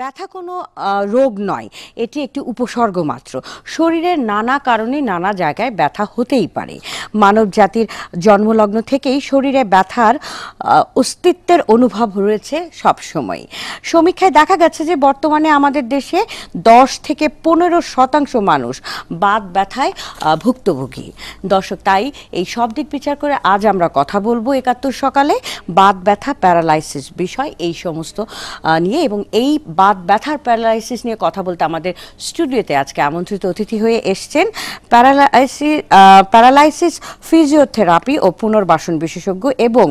ব্যথা কোনো রোগ নয় এটি একটি উপসর্গ মাত্র শরীরের নানা কারণে নানা জায়গায় ব্যথা হতেই পারে মানব জাতির জন্মলগ্ন থেকেই শরীরে ব্যথার অস্তিত্বের অনুভব রয়েছে সবসময় সমীক্ষায় দেখা গেছে যে বর্তমানে আমাদের দেশে দশ থেকে পনেরো শতাংশ মানুষ বাত ব্যথায় ভুক্তভোগী দর্শক তাই এই সব দিক বিচার করে আজ আমরা কথা বলবো একাত্তর সকালে বাত ব্যথা প্যারালাইসিস বিষয় এই সমস্ত নিয়ে এবং এই বাত ব্যথার প্যারালাইসিস নিয়ে কথা বলতে আমাদের স্টুডিওতে আজকে আমন্ত্রিত অতিথি হয়ে এসছেন প্যারালাইসিস প্যারালাইসিস ফিজিওথেরাপি ও পুনর্বাসন বিশেষজ্ঞ এবং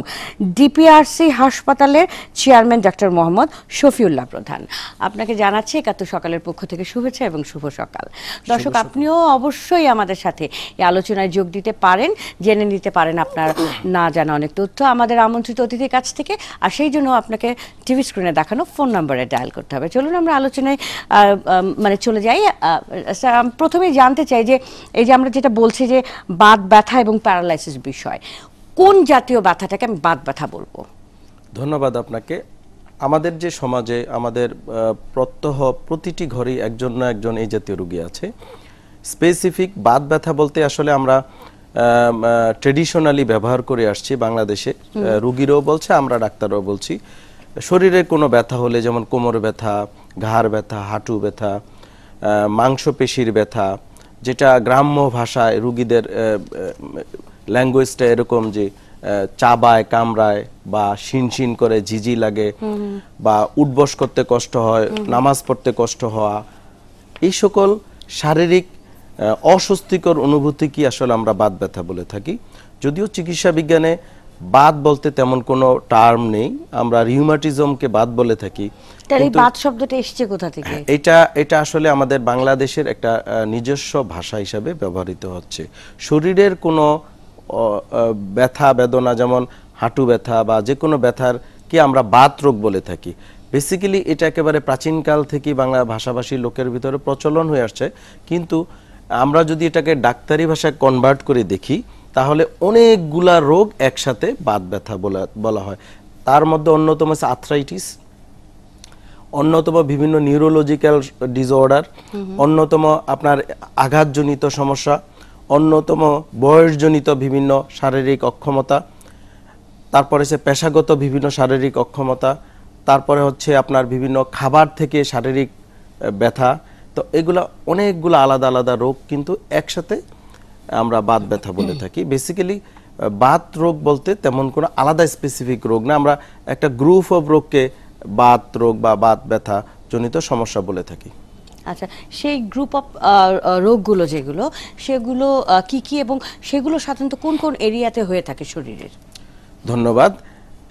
ডিপিআরসি হাসপাতালের চেয়ারম্যান ডক্টর মোহাম্মদ শফিউল্লাহ প্রধান আপনাকে জানাচ্ছি একাত্তর সকালের পক্ষ থেকে শুভেচ্ছা এবং শুভ সকাল দর্শক আপনিও অবশ্যই আমাদের সাথে এই আলোচনায় যোগ দিতে পারেন জেনে নিতে পারেন আপনার না জানা অনেক তথ্য আমাদের আমন্ত্রিত অতিথির কাছ থেকে আর সেই জন্য আপনাকে টিভি স্ক্রিনে দেখানো ফোন নম্বরে ডায়াল করতে হবে চলুন আমরা আলোচনায় মানে চলে যাই আচ্ছা, প্রথমেই জানতে চাই যে এই যে আমরা যেটা বলছি যে বাদ ব্যথা ব্যথা এবং প্যারালাইসিস বিষয় কোন জাতীয় ব্যথাটাকে আমি বাদ ব্যথা বলবো ধন্যবাদ আপনাকে আমাদের যে সমাজে আমাদের প্রত্যহ প্রতিটি ঘরেই একজন না একজন এই জাতীয় রুগী আছে স্পেসিফিক বাত ব্যথা বলতে আসলে আমরা ট্রেডিশনালি ব্যবহার করে আসছি বাংলাদেশে রুগীরও বলছে আমরা ডাক্তারও বলছি শরীরে কোনো ব্যথা হলে যেমন কোমর ব্যথা ঘাড় ব্যথা হাঁটু ব্যথা মাংসপেশির ব্যথা যেটা গ্রাম্য ভাষায় রুগীদের ল্যাঙ্গুয়েজটা এরকম যে চাবায় কামড়ায় বা শিনশিন করে ঝিঝি লাগে বা উঠবস করতে কষ্ট হয় নামাজ পড়তে কষ্ট হওয়া এই সকল শারীরিক অস্বস্তিকর অনুভূতি কি আসলে আমরা বাদ ব্যথা বলে থাকি যদিও চিকিৎসা বিজ্ঞানে বাদ বলতে তেমন কোনো টার্ম নেই আমরা রিউমাটিজমকে বাদ বলে থাকি বাদ শব্দটা এসেছে কোথা থেকে হ্যাঁ, এটা এটা আসলে আমাদের বাংলাদেশের একটা নিজস্ব ভাষা হিসাবে ব্যবহৃত হচ্ছে শরীরের কোনো ব্যথা বেদনা যেমন হাঁটু ব্যথা বা যে কোনো ব্যথার কি আমরা বাত রোগ বলে থাকি বেসিক্যালি এটা একেবারে প্রাচীনকাল থেকেই বাংলা ভাষাভাষী লোকের ভিতরে প্রচলন হয়ে আসছে কিন্তু আমরা যদি এটাকে ডাক্তারি ভাষায় কনভার্ট করে দেখি তাহলে অনেকগুলা রোগ একসাথে বাত ব্যথা বলা হয় তার মধ্যে অন্যতম আছে আর্থ্রাইটিস অন্যতম বিভিন্ন নিউরোলজিক্যাল ডিসঅর্ডার অন্যতম আপনার আঘাতজনিত সমস্যা অন্যতম বয়সজনিত বিভিন্ন শারীরিক অক্ষমতা তারপরে সে পেশাগত বিভিন্ন শারীরিক অক্ষমতা তারপরে হচ্ছে আপনার বিভিন্ন খাবার থেকে শারীরিক ব্যথা তো এগুলা অনেকগুলো আলাদা আলাদা রোগ কিন্তু একসাথে আমরা বাত ব্যথা বলে থাকি বেসিক্যালি বাত রোগ বলতে তেমন কোনো আলাদা স্পেসিফিক রোগ না আমরা একটা গ্রুপ অফ রোগকে বাত রোগ বা বাত ব্যথা জনিত সমস্যা বলে থাকি আচ্ছা সেই গ্রুপ অফ রোগগুলো যেগুলো সেগুলো কি কি এবং সেগুলো সাধারণত কোন কোন এরিয়াতে হয়ে থাকে শরীরের ধন্যবাদ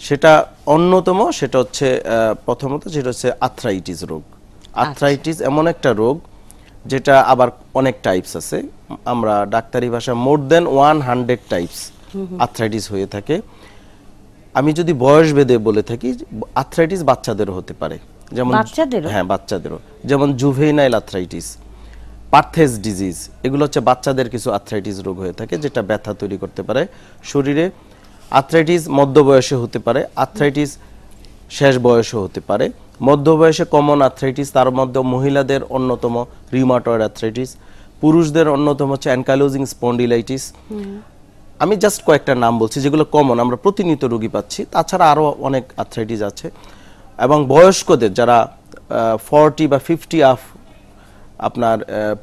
সেটা অন্যতম সেটা হচ্ছে প্রথমত যেটা হচ্ছে আর্থ্রাইটিস রোগ আর্থ্রাইটিস এমন একটা রোগ যেটা আবার অনেক টাইপস আছে আমরা ডাক্তারি ভাষা more than one hundred types arthritis হয়ে থাকে আমি যদি বয়স ভেদে বলে থাকি আর্থ্রাইটিস বাচ্চাদেরও হতে পারে যেমন হ্যাঁ বাচ্চাদেরও যেমন জুভেইনাইল আর্থ্রাইটিস পার্থেস ডিজিজ এগুলো হচ্ছে বাচ্চাদের কিছু আর্থ্রাইটিস রোগ হয়ে থাকে যেটা ব্যথা তৈরি করতে পারে শরীরে আর্থ্রাইটিস মধ্য বয়সে হতে পারে আর্থ্রাইটিস শেষ বয়সে হতে পারে মধ্যবয়সে কমন আর্থ্রাইটিস তার মধ্যে মহিলাদের অন্যতম রিউমাটয়েড অ্যাথ্রাইটিস পুরুষদের অন্যতম হচ্ছে অ্যানকালোজিং স্পন্ডিলাইটিস আমি জাস্ট কয়েকটা নাম বলছি যেগুলো কমন আমরা প্রতিনিয়ত রোগী পাচ্ছি তাছাড়া আরও অনেক অ্যাথ্রাইটিস আছে এবং বয়স্কদের যারা ফর্টি বা ফিফটি আফ আপনার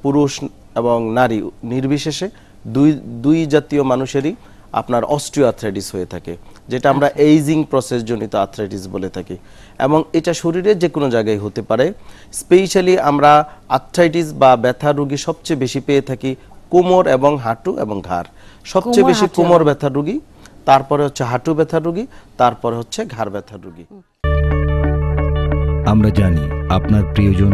পুরুষ এবং নারী নির্বিশেষে দুই দুই জাতীয় মানুষেরই আপনার অস্ট্রিও আর্থ্রাইটিস হয়ে থাকে যেটা আমরা এইজিং প্রসেস জনিত আর্থ্রাইটিস বলে থাকি এবং এটা শরীরের যে কোনো জায়গায় হতে পারে স্পেশালি আমরা আর্থ্রাইটিস বা ব্যথা রোগী সবচেয়ে বেশি পেয়ে থাকি কোমর এবং হাঁটু এবং ঘাড় সবচেয়ে বেশি কোমর ব্যথা রোগী তারপরে হচ্ছে হাঁটু ব্যথা রোগী তারপরে হচ্ছে ঘাড় ব্যথা রোগী আমরা জানি আপনার প্রিয়জন